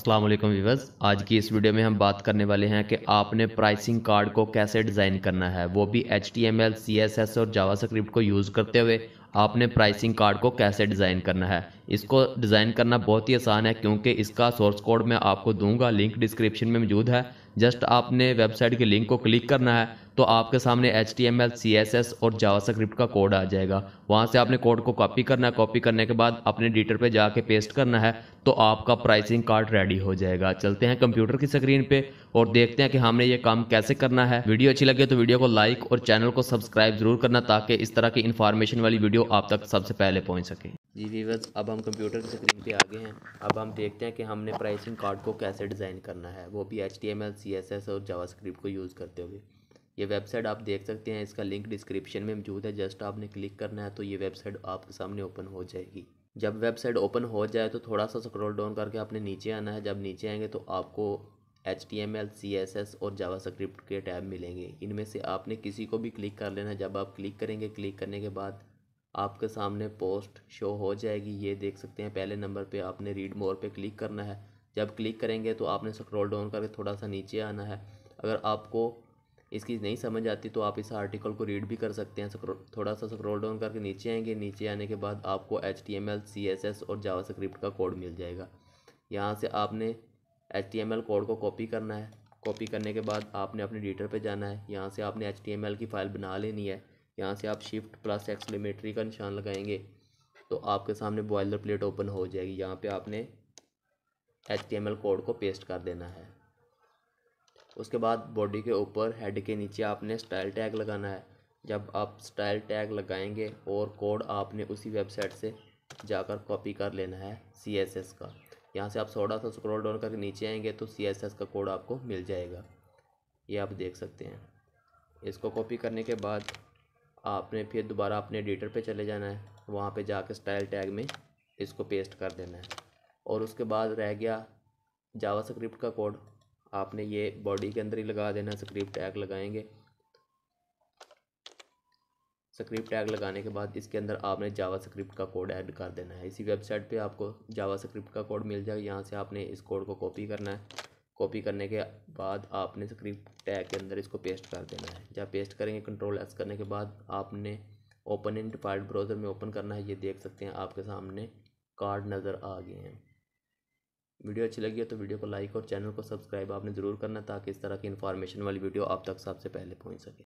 अस्सलाम वालेकुम वीवर्स आज की इस वीडियो में हम बात करने वाले हैं कि आपने प्राइसिंग कार्ड को कैसे डिज़ाइन करना है वो भी H T M L C S S और जावा स्क्रिप्ट को यूज़ करते हुए आपने प्राइसिंग कार्ड को कैसे डिज़ाइन करना है इसको डिज़ाइन करना बहुत ही आसान है क्योंकि इसका सोर्स कोड मैं आपको दूंगा लिंक डिस्क्रिप्शन में मौजूद है जस्ट आपने वेबसाइट के लिंक को क्लिक करना है तो आपके सामने H T M L C S S और जावास्क्रिप्ट का कोड आ जाएगा वहाँ से आपने कोड को कॉपी करना है कॉपी करने के बाद अपने एडिटर पे जाके पेस्ट करना है तो आपका प्राइसिंग कार्ड रेडी हो जाएगा चलते हैं कंप्यूटर की स्क्रीन पे और देखते हैं कि हमने ये काम कैसे करना है वीडियो अच्छी लगे तो वीडियो को लाइक और चैनल को सब्सक्राइब जरूर करना ताकि इस तरह की इन्फॉर्मेशन वाली वीडियो आप तक सबसे पहले पहुँच सके जी वीवर्स अब हम कंप्यूटर की स्क्रीन पे आ गए हैं अब हम देखते हैं कि हमने प्राइसिंग कार्ड को कैसे डिज़ाइन करना है वो भी H T M L C S S और जावास्क्रिप्ट को यूज़ करते हुए ये वेबसाइट आप देख सकते हैं इसका लिंक डिस्क्रिप्शन में मौजूद है जस्ट आपने क्लिक करना है तो ये वेबसाइट आपके सामने ओपन हो जाएगी जब वेबसाइट ओपन हो जाए तो थोड़ा सा स्क्रॉल डाउन करके आपने नीचे आना है जब नीचे आएंगे तो आपको H T M L C S S और जावा स्क्रिप्ट के टैब मिलेंगे इनमें से आपने किसी को भी क्लिक कर लेना जब आप क्लिक करेंगे क्लिक करने के बाद आपके सामने पोस्ट शो हो जाएगी ये देख सकते हैं पहले नंबर पर आपने रीड मोर पर क्लिक करना है जब क्लिक करेंगे तो आपने स्क्रॉल डाउन करके थोड़ा सा नीचे आना है अगर आपको इसकी नहीं समझ आती तो आप इस आर्टिकल को रीड भी कर सकते हैं थोड़ा सा स्क्रॉल डाउन करके नीचे आएंगे नीचे आने के बाद आपको H T M L C S S और जावास्क्रिप्ट का कोड मिल जाएगा यहाँ से आपने H T M L code को कॉपी करना है कॉपी करने के बाद आपने अपने डिटर पे जाना है यहाँ से आपने एच टी एम एल की फ़ाइल बना लेनी है यहाँ से आप शिफ्ट प्लस एक्सलेमेटरी का निशान लगाएंगे तो आपके सामने बॉयलर प्लेट ओपन हो जाएगी यहाँ पे आपने H T M L code को पेस्ट कर देना है उसके बाद बॉडी के ऊपर हेड के नीचे आपने स्टाइल टैग लगाना है जब आप स्टाइल टैग लगाएंगे और कोड आपने उसी वेबसाइट से जाकर कॉपी कर लेना है सी एस एस का यहाँ से आप थोड़ा सा स्क्रॉल डाउन करके नीचे आएंगे तो सी एस एस का कोड आपको मिल जाएगा ये आप देख सकते हैं इसको कॉपी करने के बाद आपने फिर दोबारा अपने एडिटर पे चले जाना है वहाँ पे जाके स्टाइल टैग में इसको पेस्ट कर देना है और उसके बाद रह गया जावा स्क्रिप्ट का कोड आपने ये बॉडी के अंदर ही लगा देना स्क्रिप्ट टैग लगाएंगे स्क्रिप्ट टैग लगाने के बाद इसके अंदर आपने जावा स्क्रिप्ट का कोड ऐड कर देना है इसी वेबसाइट पे आपको जावा स्क्रिप्ट का कोड मिल जाएगा यहाँ से आपने इस कोड को कॉपी करना है कॉपी करने के बाद आपने स्क्रिप्ट टैग के अंदर इसको पेस्ट कर देना है जब पेस्ट करेंगे कंट्रोल एस करने के बाद आपने ओपन इन डिफॉल्ट ब्राउज़र में ओपन करना है ये देख सकते हैं आपके सामने कार्ड नज़र आ गए हैं वीडियो अच्छी लगी है तो वीडियो को लाइक और चैनल को सब्सक्राइब आपने ज़रूर करना ताकि इस तरह की इन्फॉर्मेशन वाली वीडियो आप तक सबसे पहले पहुँच सके